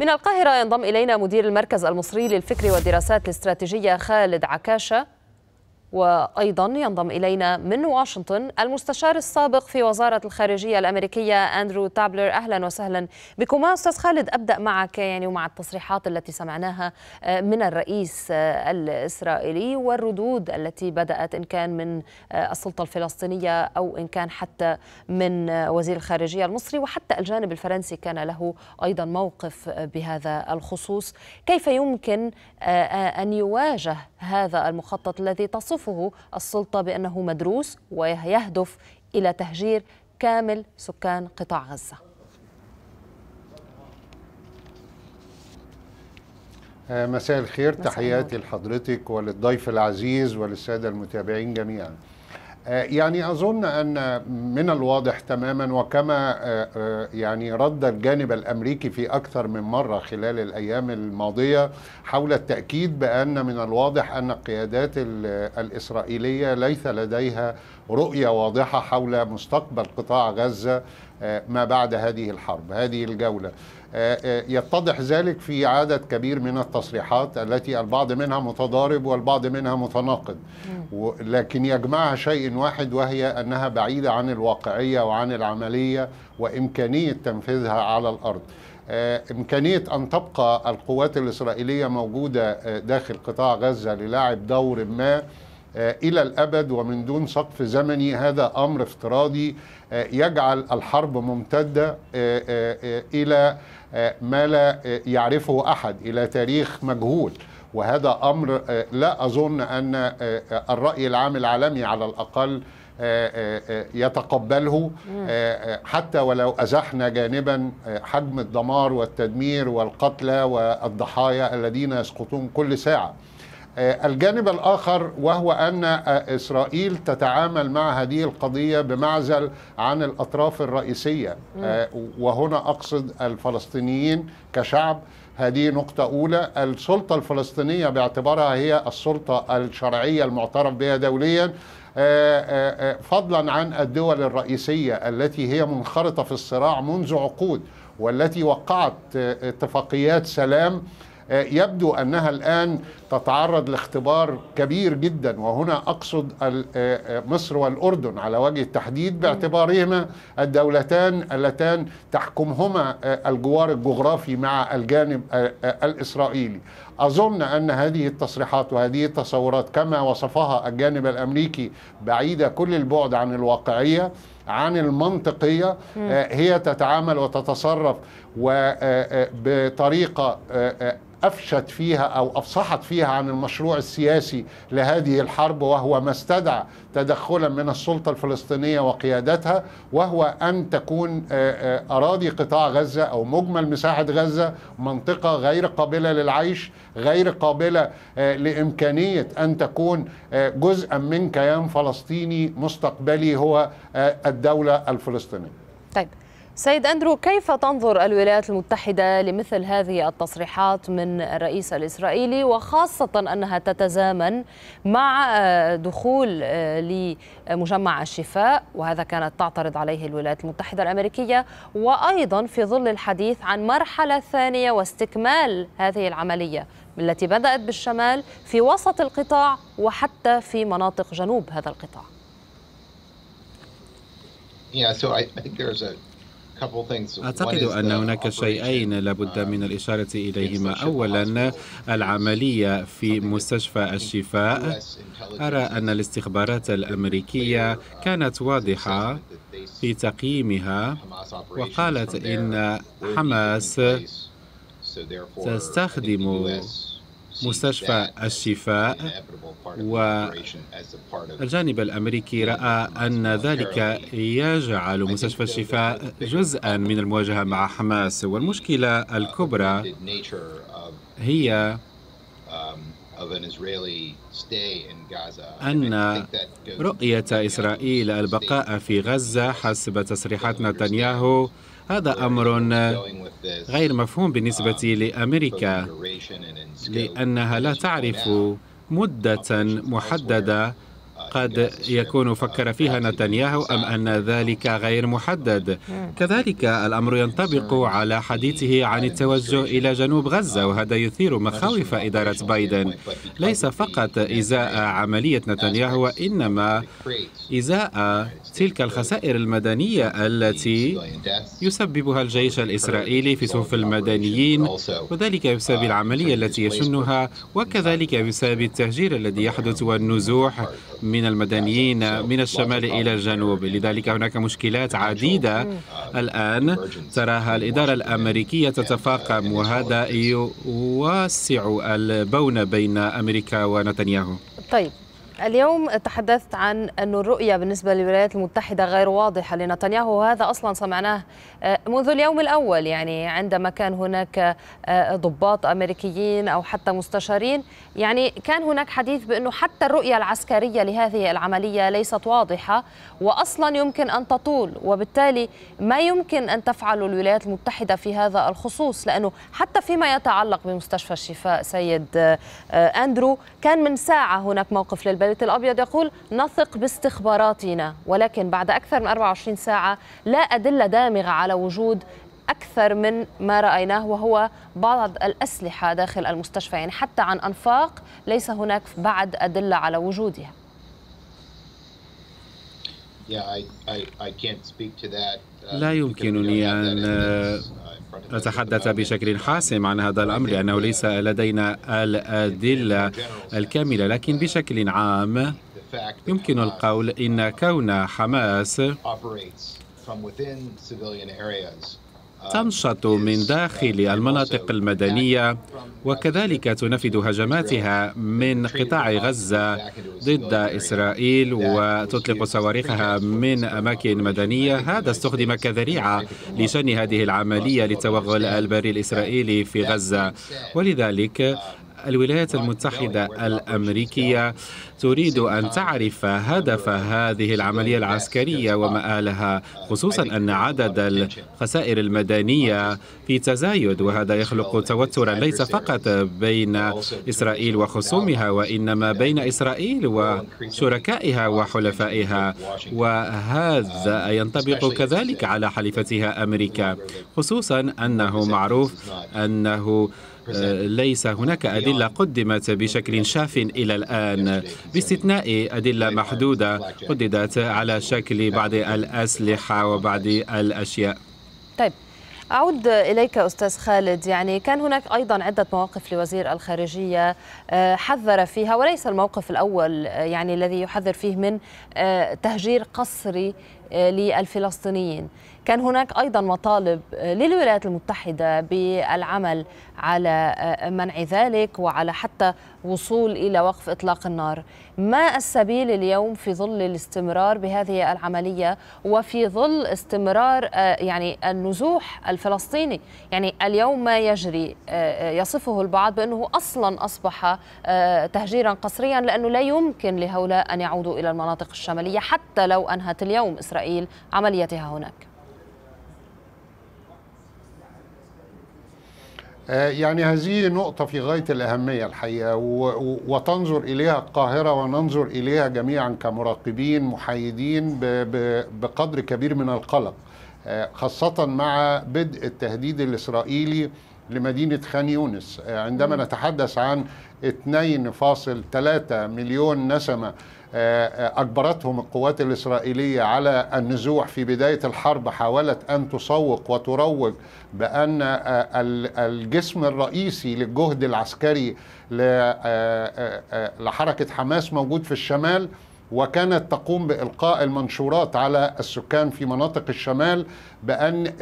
من القاهرة ينضم إلينا مدير المركز المصري للفكر والدراسات الاستراتيجية خالد عكاشة وأيضا ينضم إلينا من واشنطن المستشار السابق في وزارة الخارجية الأمريكية أندرو تابلر أهلا وسهلا بكما أستاذ خالد أبدأ معك يعني ومع التصريحات التي سمعناها آه، من الرئيس آه، الإسرائيلي والردود التي بدأت إن كان من آه، السلطة الفلسطينية أو إن كان حتى من وزير الخارجية المصري وحتى الجانب الفرنسي كان له أيضا موقف بهذا الخصوص كيف يمكن أن يواجه هذا المخطط الذي تصف تعرفه السلطة بأنه مدروس ويهدف إلى تهجير كامل سكان قطاع غزة آه، مساء الخير مساء تحياتي لحضرتك وللضيف العزيز وللسادة المتابعين جميعاً آه، يعني أظن أن من الواضح تماما وكما آه، آه، يعني رد الجانب الأمريكي في أكثر من مرة خلال الأيام الماضية حول التأكيد بأن من الواضح أن القيادات الإسرائيلية ليس لديها رؤية واضحة حول مستقبل قطاع غزة ما بعد هذه الحرب هذه الجولة آه، آه، يتضح ذلك في عدد كبير من التصريحات التي البعض منها متضارب والبعض منها متناقض لكن يجمعها شيء واحد وهي أنها بعيدة عن الواقعية وعن العملية وإمكانية تنفيذها على الأرض آه، إمكانية أن تبقى القوات الإسرائيلية موجودة داخل قطاع غزة للعب دور ما آه، الى الابد ومن دون سقف زمني هذا امر افتراضي آه، يجعل الحرب ممتده آه، الى ما لا يعرفه احد الى تاريخ مجهول وهذا امر لا اظن ان الراي العام العالمي على الاقل يتقبله حتى ولو ازحنا جانبا حجم الدمار والتدمير والقتلى والضحايا الذين يسقطون كل ساعه آه، الجانب الآخر وهو أن آه، إسرائيل تتعامل مع هذه القضية بمعزل عن الأطراف الرئيسية آه، وهنا أقصد الفلسطينيين كشعب هذه نقطة أولى السلطة الفلسطينية باعتبارها هي السلطة الشرعية المعترف بها دوليا فضلا عن الدول الرئيسية التي هي منخرطة في الصراع منذ عقود والتي وقعت اتفاقيات سلام يبدو انها الان تتعرض لاختبار كبير جدا وهنا اقصد مصر والاردن على وجه التحديد باعتبارهما الدولتان اللتان تحكمهما الجوار الجغرافي مع الجانب الاسرائيلي. اظن ان هذه التصريحات وهذه التصورات كما وصفها الجانب الامريكي بعيده كل البعد عن الواقعيه عن المنطقية آه، هي تتعامل وتتصرف وبطريقة آه، آه، أفشت فيها أو أفصحت فيها عن المشروع السياسي لهذه الحرب وهو ما استدعى تدخلا من السلطه الفلسطينيه وقيادتها وهو ان تكون آه، آه، اراضي قطاع غزه او مجمل مساحه غزه منطقه غير قابله للعيش غير قابله آه، لامكانيه ان تكون جزءا من كيان فلسطيني مستقبلي هو الدوله الفلسطينيه. طيب سيد أندرو كيف تنظر الولايات المتحدة لمثل هذه التصريحات من الرئيس الإسرائيلي وخاصة أنها تتزامن مع آه، دخول آه، لمجمع الشفاء وهذا كانت تعترض عليه الولايات المتحدة الأمريكية وأيضا في ظل الحديث عن مرحلة ثانية واستكمال هذه العملية التي بدأت بالشمال في وسط القطاع وحتى في مناطق جنوب هذا القطاع. Yeah, so I, I think there's a أعتقد أن هناك شيئين لابد من الإشارة إليهما أولا العملية في مستشفى الشفاء أرى أن الاستخبارات الأمريكية كانت واضحة في تقييمها وقالت إن حماس تستخدم مستشفى الشفاء والجانب الأمريكي رأى أن ذلك يجعل مستشفى الشفاء جزءا من المواجهة مع حماس والمشكلة الكبرى هي أن رؤية إسرائيل البقاء في غزة حسب تصريحات نتنياهو هذا أمر غير مفهوم بالنسبة um, لأمريكا لأنها لا تعرف مدة محددة قد يكون فكر فيها نتنياهو أم أن ذلك غير محدد كذلك الأمر ينطبق على حديثه عن التوجه إلى جنوب غزة وهذا يثير مخاوف إدارة بايدن ليس فقط إزاء عملية نتنياهو وإنما إزاء تلك الخسائر المدنية التي يسببها الجيش الإسرائيلي في صفوف المدنيين وذلك بسبب العملية التي يشنها وكذلك بسبب التهجير الذي يحدث والنزوح من من المدنيين من الشمال إلى الجنوب لذلك هناك مشكلات عديدة الآن تراها الإدارة الأمريكية تتفاقم وهذا يوسع البون بين أمريكا ونتنياهو طيب اليوم تحدثت عن أن الرؤية بالنسبة للولايات المتحدة غير واضحة لنتنياهو وهذا أصلا سمعناه آه، منذ اليوم الأول يعني عندما كان هناك آه، ضباط أمريكيين أو حتى مستشارين يعني كان هناك حديث بأنه حتى الرؤية العسكرية لهذه العملية ليست واضحة وأصلا يمكن أن تطول وبالتالي ما يمكن أن تفعله الولايات المتحدة في هذا الخصوص لأنه حتى فيما يتعلق بمستشفى الشفاء سيد آه، أندرو كان من ساعة هناك موقف للبلد البيت الأبيض يقول نثق باستخباراتنا ولكن بعد أكثر من 24 ساعة لا أدلة دامغة على وجود أكثر من ما رأيناه وهو بعض الأسلحة داخل المستشفى يعني حتى عن أنفاق ليس هناك بعد أدلة على وجودها Uh, لا يمكنني أن أتحدث uh, um, بشكل حاسم عن هذا الأمر لأنه ليس لدينا الأدلة الكاملة لكن uh, بشكل عام يمكن القول إن كون حماس تنشط من داخل المناطق المدنية وكذلك تنفذ هجماتها من قطاع غزة ضد إسرائيل وتطلق صواريخها من أماكن مدنية هذا استخدم كذريعة لشن هذه العملية للتوغل البري الإسرائيلي في غزة ولذلك الولايات المتحدة الأمريكية تريد أن تعرف هدف هذه العملية العسكرية ومآلها خصوصا أن عدد الخسائر المدنية في تزايد وهذا يخلق توترا ليس فقط بين إسرائيل وخصومها وإنما بين إسرائيل وشركائها وحلفائها وهذا ينطبق كذلك على حليفتها أمريكا خصوصا أنه معروف أنه آه، ليس هناك أدلة قدمت بشكل شاف إلى الآن باستثناء أدلة محدودة قددت على شكل بعض الأسلحة وبعض الأشياء طيب أعود إليك أستاذ خالد يعني كان هناك أيضا عدة مواقف لوزير الخارجية آه، حذر فيها وليس الموقف الأول آه، يعني الذي يحذر فيه من تهجير قسري آه، للفلسطينيين كان هناك أيضا مطالب آه، للولايات المتحدة بالعمل على آه، منع ذلك وعلى حتى وصول إلى وقف إطلاق النار ما السبيل اليوم في ظل الاستمرار بهذه العملية وفي ظل استمرار يعني النزوح الفلسطيني يعني اليوم ما يجري يصفه البعض بأنه أصلا أصبح تهجيرا قسريا لأنه لا يمكن لهؤلاء أن يعودوا إلى المناطق الشمالية حتى لو أنهت اليوم إسرائيل إسرائيل عمليتها هناك آه، يعني هذه نقطة في غاية الأهمية الحقيقة وتنظر إليها القاهرة وننظر إليها جميعا كمراقبين محايدين بقدر كبير من القلق آه، خاصة مع بدء التهديد الإسرائيلي لمدينة خان يونس آه، عندما نتحدث عن 2.3 مليون نسمة أجبرتهم القوات الإسرائيلية على النزوح في بداية الحرب حاولت أن تسوق وتروج بأن آه، الجسم الرئيسي للجهد العسكري آه، آه، لحركة حماس موجود في الشمال وكانت تقوم بإلقاء المنشورات على السكان في مناطق الشمال بأن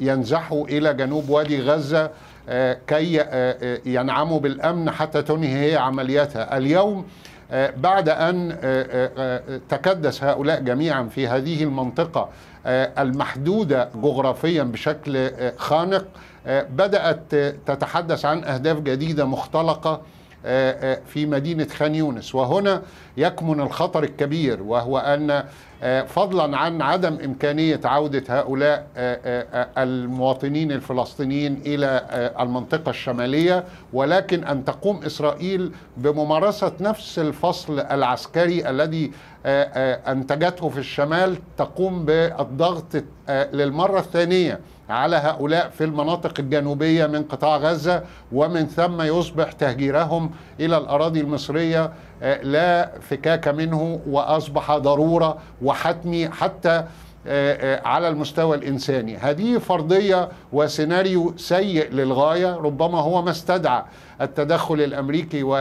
ينزحوا إلى جنوب وادي غزة كي ينعموا بالأمن حتى تنهي عملياتها اليوم آه، بعد أن آه، آه، تكدس هؤلاء جميعا في هذه المنطقة المحدودة جغرافيا بشكل خانق بدأت تتحدث عن أهداف جديدة مختلقة في مدينة خان يونس وهنا يكمن الخطر الكبير وهو أن آه، فضلا عن عدم إمكانية عودة هؤلاء آه، آه، المواطنين الفلسطينيين إلى المنطقة الشمالية ولكن أن تقوم إسرائيل بممارسة نفس الفصل العسكري الذي أنتجته في الشمال تقوم بالضغط للمرة الثانية على هؤلاء في المناطق الجنوبية من قطاع غزة ومن ثم يصبح تهجيرهم إلى الأراضي المصرية آه، لا فكاك منه واصبح ضروره وحتمي حتى آه، آه، على المستوى الانساني هذه فرضيه وسيناريو سيء للغايه ربما هو ما استدعى التدخل الامريكي و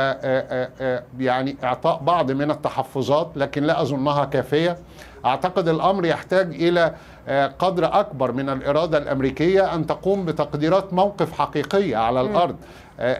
يعني اعطاء بعض من التحفظات لكن لا اظنها كافيه اعتقد الامر يحتاج الى قدر اكبر من الاراده الامريكيه ان تقوم بتقديرات موقف حقيقيه على الارض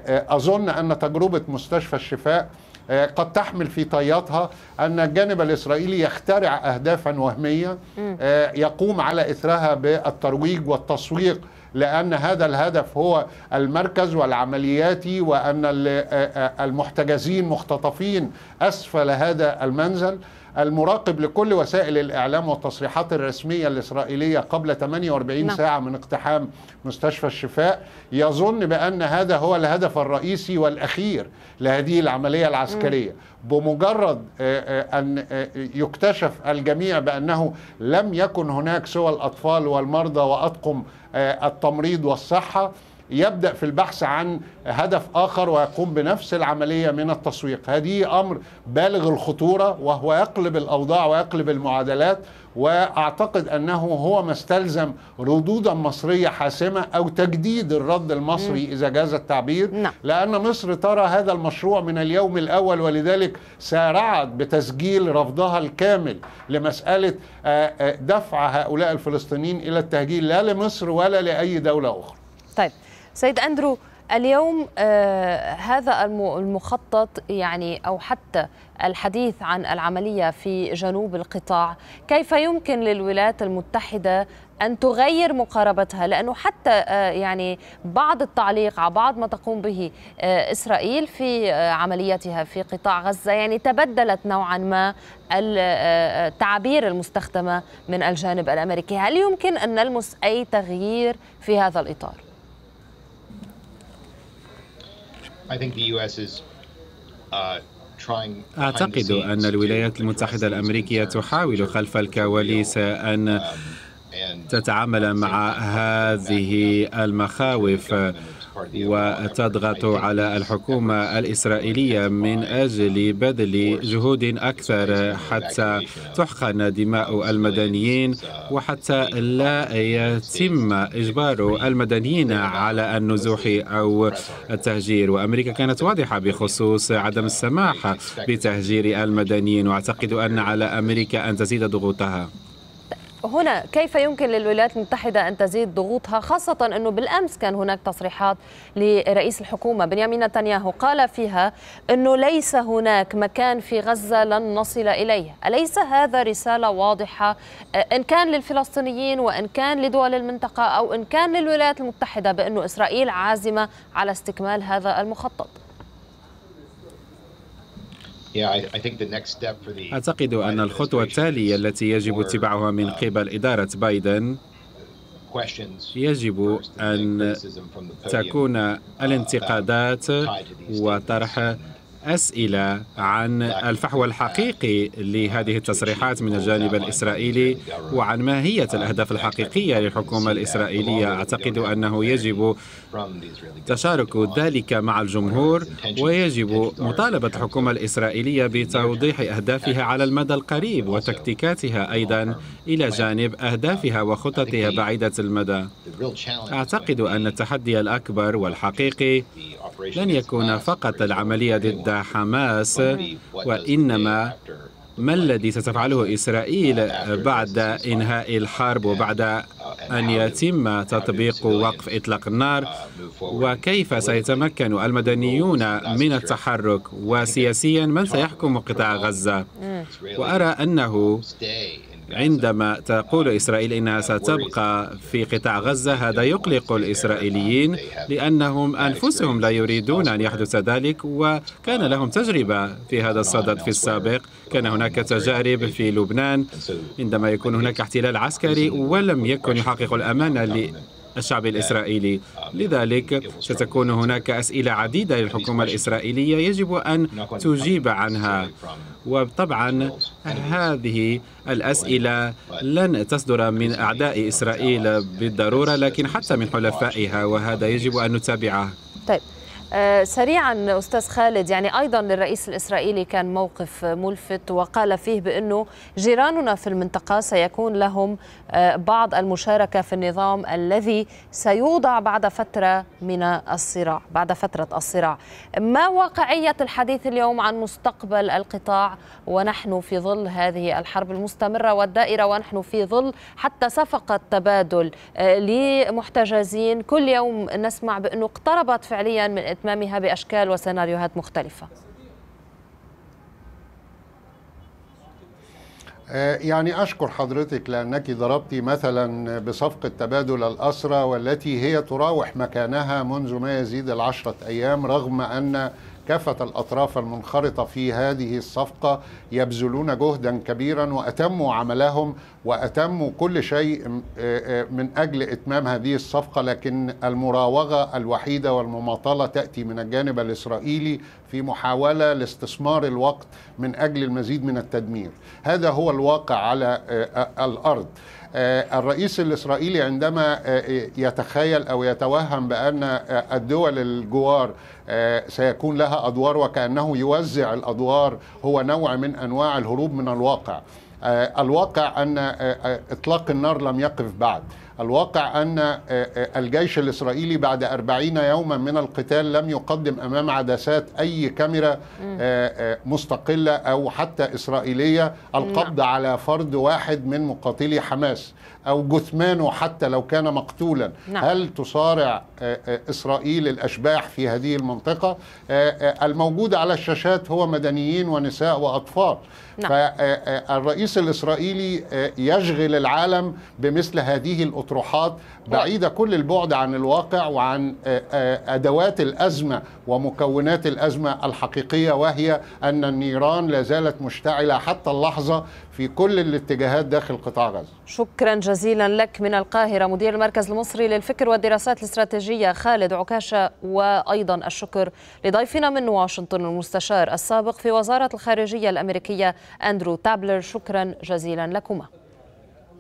اظن ان تجربه مستشفى الشفاء آه، قد تحمل في طياتها أن الجانب الإسرائيلي يخترع أهدافا وهمية آه، يقوم على إثرها بالترويج والتسويق لأن هذا الهدف هو المركز والعملياتي وأن آه، المحتجزين مختطفين أسفل هذا المنزل المراقب لكل وسائل الإعلام والتصريحات الرسمية الإسرائيلية قبل 48 نعم. ساعة من اقتحام مستشفى الشفاء يظن بأن هذا هو الهدف الرئيسي والأخير لهذه العملية العسكرية م. بمجرد آه، آه، أن آه، يكتشف الجميع بأنه لم يكن هناك سوى الأطفال والمرضى وأطقم التمريض والصحة يبدأ في البحث عن هدف آخر ويقوم بنفس العملية من التسويق هذه أمر بالغ الخطورة وهو يقلب الأوضاع ويقلب المعادلات واعتقد انه هو ما استلزم ردودا مصريه حاسمه او تجديد الرد المصري اذا جاز التعبير نعم. لان مصر ترى هذا المشروع من اليوم الاول ولذلك سارعت بتسجيل رفضها الكامل لمساله آه، آه، دفع هؤلاء الفلسطينيين الى التهجير لا لمصر ولا لاي دوله اخرى. طيب سيد أندرو اليوم آه هذا المخطط يعني او حتى الحديث عن العمليه في جنوب القطاع، كيف يمكن للولايات المتحده ان تغير مقاربتها؟ لانه حتى آه، يعني بعض التعليق على بعض ما تقوم به آه، اسرائيل في آه، عملياتها في قطاع غزه، يعني تبدلت نوعا ما التعابير المستخدمه من الجانب الامريكي، هل يمكن ان نلمس اي تغيير في هذا الاطار؟ Uh, أعتقد أن الولايات المتحدة الأمريكية تحاول خلف الكواليس أن um, تتعامل مع هذه المخاوف وتضغط على الحكومة الإسرائيلية من أجل بذل جهود أكثر حتى تحقن دماء المدنيين وحتى لا يتم إجبار المدنيين على النزوح أو التهجير وأمريكا كانت واضحة بخصوص عدم السماح بتهجير المدنيين وأعتقد أن على أمريكا أن تزيد ضغوطها هنا كيف يمكن للولايات المتحدة أن تزيد ضغوطها خاصة أنه بالأمس كان هناك تصريحات لرئيس الحكومة بنيامين نتنياهو قال فيها أنه ليس هناك مكان في غزة لن نصل إليه أليس هذا رسالة واضحة آه، إن كان للفلسطينيين وإن كان لدول المنطقة أو إن كان للولايات المتحدة بأنه إسرائيل عازمة على استكمال هذا المخطط أعتقد أن الخطوة التالية التي يجب اتباعها من uh, قبل إدارة بايدن يجب أن تكون uh, الانتقادات وطرح أسئلة عن الفحوى الحقيقي لهذه التصريحات من الجانب الإسرائيلي وعن ماهية الأهداف الحقيقية للحكومة الإسرائيلية أعتقد أنه يجب تشارك ذلك مع الجمهور ويجب مطالبة الحكومة الإسرائيلية بتوضيح أهدافها على المدى القريب وتكتيكاتها أيضا إلى جانب أهدافها وخططها بعيدة المدى أعتقد أن التحدي الأكبر والحقيقي لن يكون فقط العملية ضد حماس وإنما ما الذي ستفعله إسرائيل بعد إنهاء الحرب وبعد أن يتم تطبيق وقف إطلاق النار وكيف سيتمكن المدنيون من التحرك وسياسيا من سيحكم قطاع غزة وأرى أنه عندما تقول إسرائيل إنها ستبقى في قطاع غزة هذا يقلق الإسرائيليين لأنهم أنفسهم لا يريدون أن يحدث ذلك وكان لهم تجربة في هذا الصدد في السابق كان هناك تجارب في لبنان عندما يكون هناك احتلال عسكري ولم يكن يحقق الأمان الشعب الإسرائيلي آه، لذلك ستكون هناك أسئلة عديدة للحكومة الإسرائيلية يجب أن تجيب عنها وطبعا هذه الأسئلة لن تصدر من أعداء إسرائيل بالضرورة لكن حتى من حلفائها وهذا يجب أن نتابعه طيب آه، سريعا استاذ خالد يعني ايضا للرئيس الاسرائيلي كان موقف ملفت وقال فيه بانه جيراننا في المنطقه سيكون لهم آه، بعض المشاركه في النظام الذي سيوضع بعد فتره من الصراع بعد فتره الصراع ما واقعيه الحديث اليوم عن مستقبل القطاع ونحن في ظل هذه الحرب المستمره والدائره ونحن في ظل حتى صفقه تبادل آه، لمحتجزين كل يوم نسمع بانه اقتربت فعليا من إتمامها بأشكال وسيناريوهات مختلفة آه، يعني أشكر حضرتك لأنك ضربتي مثلا بصفقة تبادل الأسرة والتي هي تراوح مكانها منذ ما يزيد العشرة أيام رغم أن كافة الأطراف المنخرطة في هذه الصفقة يبذلون جهدا كبيرا وأتموا عملهم وأتموا كل شيء آه، آه، من أجل إتمام هذه الصفقة لكن المراوغة الوحيدة والمماطلة تأتي من الجانب الإسرائيلي في محاولة لاستثمار الوقت من أجل المزيد من التدمير هذا هو الواقع على آه، الأرض الرئيس الإسرائيلي عندما يتخيل أو يتوهم بأن الدول الجوار آه، سيكون لها أدوار وكأنه يوزع الأدوار هو نوع من أنواع الهروب من الواقع آه، الواقع أن آه، إطلاق النار لم يقف بعد الواقع أن آه، آه، الجيش الإسرائيلي بعد أربعين يوما من القتال لم يقدم أمام عدسات أي كاميرا آه، مستقلة أو حتى إسرائيلية القبض نعم. على فرد واحد من مقاتلي حماس أو جثمانه حتى لو كان مقتولا نعم. هل تصارع إسرائيل الأشباح في هذه المنطقة الموجود على الشاشات هو مدنيين ونساء وأطفال نعم. فالرئيس الإسرائيلي يشغل العالم بمثل هذه الأطفال مطروحات بعيده كل البعد عن الواقع وعن آه، آه، ادوات الازمه ومكونات الازمه الحقيقيه وهي ان النيران لا زالت مشتعله حتى اللحظه في كل الاتجاهات داخل قطاع غزه. شكرا جزيلا لك من القاهره مدير المركز المصري للفكر والدراسات الاستراتيجيه خالد عكاشه وايضا الشكر لضيفنا من واشنطن المستشار السابق في وزاره الخارجيه الامريكيه اندرو تابلر شكرا جزيلا لكما.